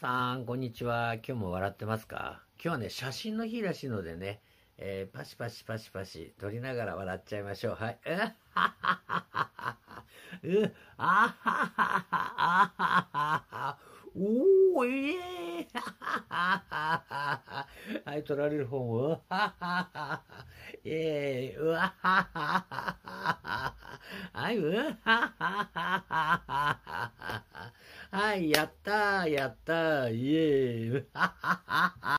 さん、こんにちは。今日も笑ってますか今日はね、写真の日らしいのでね、えー、パシパシパシパシ撮りながら笑っちゃいましょう。はい。うはははは。うあはははははは。おー、ええー、はははは。はい、撮られる方も、うははは。ええー、うわはははは。はい、うはははは。やったーやったーイエーイ